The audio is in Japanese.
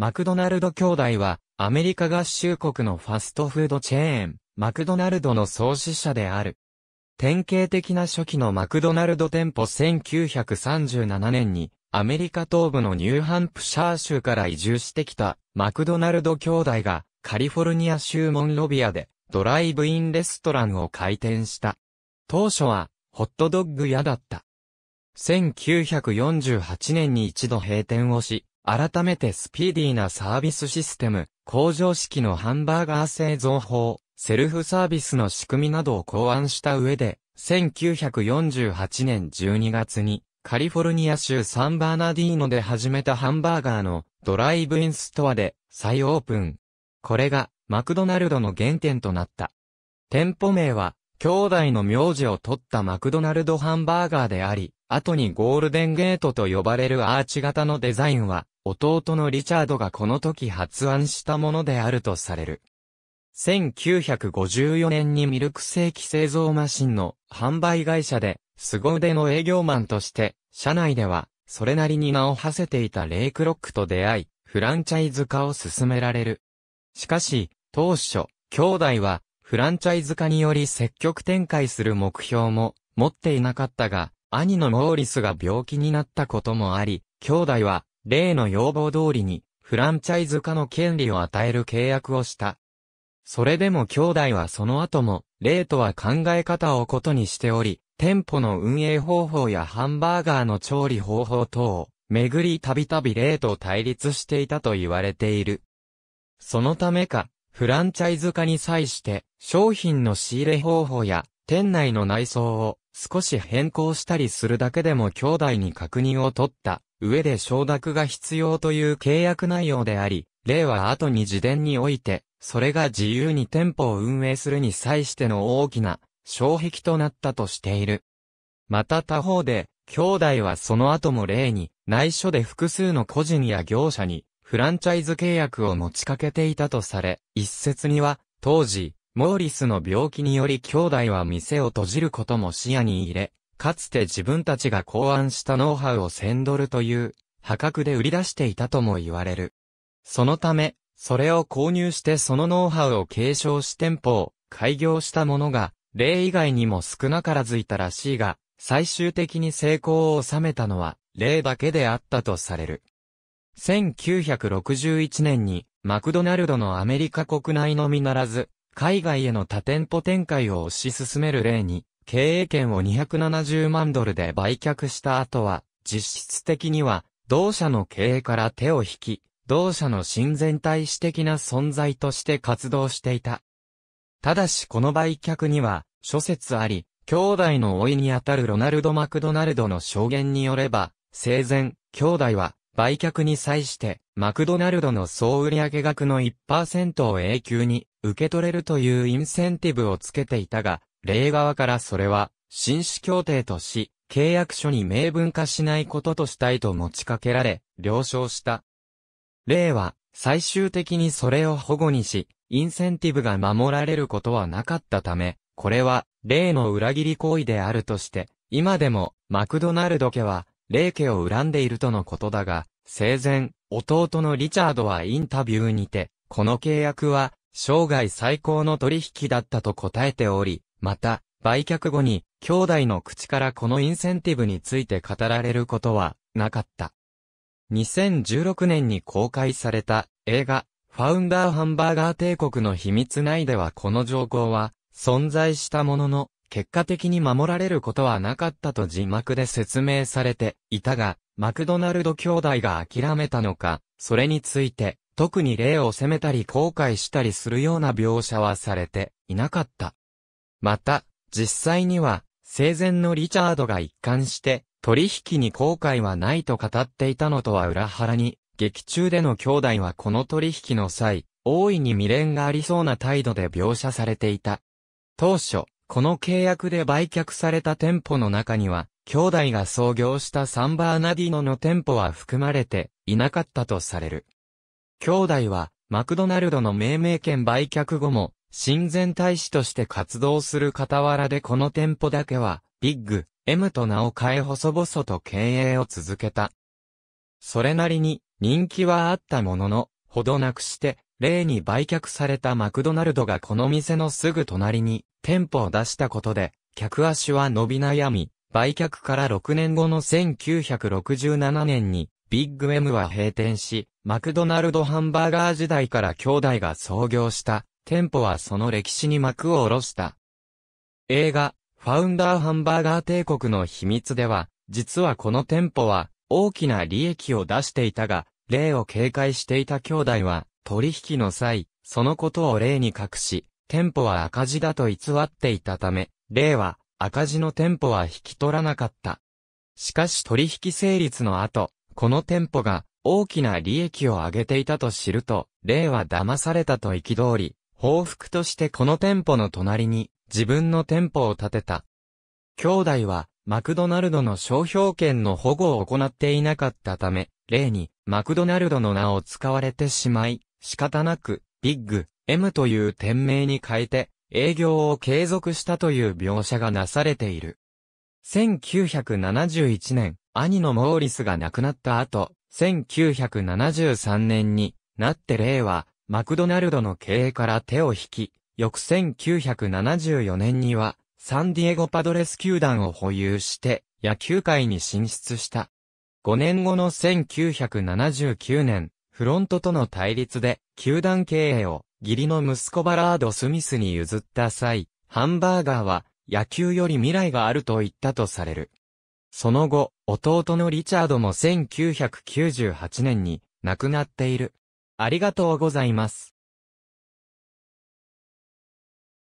マクドナルド兄弟は、アメリカ合衆国のファストフードチェーン、マクドナルドの創始者である。典型的な初期のマクドナルド店舗1937年に、アメリカ東部のニューハンプシャー州から移住してきた、マクドナルド兄弟が、カリフォルニア州モンロビアで、ドライブインレストランを開店した。当初は、ホットドッグ屋だった。1948年に一度閉店をし、改めてスピーディーなサービスシステム、工場式のハンバーガー製造法、セルフサービスの仕組みなどを考案した上で、1948年12月に、カリフォルニア州サンバーナディーノで始めたハンバーガーのドライブインストアで再オープン。これがマクドナルドの原点となった。店舗名は兄弟の名字を取ったマクドナルドハンバーガーであり、後にゴールデンゲートと呼ばれるアーチ型のデザインは、弟のリチャードがこの時発案したものであるとされる。1954年にミルク製機製造マシンの販売会社で、凄腕の営業マンとして、社内では、それなりに名を馳せていたレイクロックと出会い、フランチャイズ化を進められる。しかし、当初、兄弟は、フランチャイズ化により積極展開する目標も持っていなかったが、兄のモーリスが病気になったこともあり、兄弟は、例の要望通りに、フランチャイズ化の権利を与える契約をした。それでも兄弟はその後も、例とは考え方を異にしており、店舗の運営方法やハンバーガーの調理方法等を、めぐりたびたび例と対立していたと言われている。そのためか、フランチャイズ化に際して、商品の仕入れ方法や、店内の内装を、少し変更したりするだけでも兄弟に確認を取った上で承諾が必要という契約内容であり、例は後に自伝において、それが自由に店舗を運営するに際しての大きな障壁となったとしている。また他方で、兄弟はその後も例に、内緒で複数の個人や業者に、フランチャイズ契約を持ちかけていたとされ、一説には、当時、モーリスの病気により兄弟は店を閉じることも視野に入れ、かつて自分たちが考案したノウハウを1000ドルという破格で売り出していたとも言われる。そのため、それを購入してそのノウハウを継承し店舗を開業した者が、例以外にも少なからずいたらしいが、最終的に成功を収めたのは、例だけであったとされる。1961年に、マクドナルドのアメリカ国内のみならず、海外への多店舗展開を推し進める例に、経営権を270万ドルで売却した後は、実質的には、同社の経営から手を引き、同社の親善体史的な存在として活動していた。ただしこの売却には、諸説あり、兄弟の老いにあたるロナルド・マクドナルドの証言によれば、生前、兄弟は、売却に際して、マクドナルドの総売上額の1%を永久に、受け取れるというインセンティブをつけていたが、例側からそれは、紳士協定とし、契約書に明文化しないこととしたいと持ちかけられ、了承した。例は、最終的にそれを保護にし、インセンティブが守られることはなかったため、これは、例の裏切り行為であるとして、今でも、マクドナルド家は、例家を恨んでいるとのことだが、生前、弟のリチャードはインタビューにて、この契約は、生涯最高の取引だったと答えており、また、売却後に、兄弟の口からこのインセンティブについて語られることは、なかった。2016年に公開された映画、ファウンダーハンバーガー帝国の秘密内ではこの条項は存在したものの、結果的に守られることはなかったと字幕で説明されていたが、マクドナルド兄弟が諦めたのか、それについて特に霊を責めたり後悔したりするような描写はされていなかった。また、実際には、生前のリチャードが一貫して、取引に後悔はないと語っていたのとは裏腹に、劇中での兄弟はこの取引の際、大いに未練がありそうな態度で描写されていた。当初、この契約で売却された店舗の中には、兄弟が創業したサンバーナディノの店舗は含まれていなかったとされる。兄弟は、マクドナルドの命名権売却後も、親善大使として活動する傍らでこの店舗だけは、ビッグ、M と名を変え細々と経営を続けた。それなりに、人気はあったものの、ほどなくして、例に売却されたマクドナルドがこの店のすぐ隣に、店舗を出したことで、客足は伸び悩み、売却から6年後の1967年に、ビッグ M は閉店し、マクドナルドハンバーガー時代から兄弟が創業した店舗はその歴史に幕を下ろした。映画、ファウンダーハンバーガー帝国の秘密では、実はこの店舗は大きな利益を出していたが、例を警戒していた兄弟は、取引の際、そのことを例に隠し、店舗は赤字だと偽っていたため、例は赤字の店舗は引き取らなかった。しかし取引成立の後、この店舗が大きな利益を上げていたと知ると、霊は騙されたと憤り、報復としてこの店舗の隣に自分の店舗を建てた。兄弟はマクドナルドの商標権の保護を行っていなかったため、例にマクドナルドの名を使われてしまい、仕方なくビッグ M という店名に変えて営業を継続したという描写がなされている。1971年、兄のモーリスが亡くなった後、1973年になってレイは、マクドナルドの経営から手を引き、翌1974年には、サンディエゴパドレス球団を保有して、野球界に進出した。5年後の1979年、フロントとの対立で、球団経営を、義理の息子バラード・スミスに譲った際、ハンバーガーは、野球より未来があると言ったとされる。その後、弟のリチャードも1998年に亡くなっている。ありがとうございます。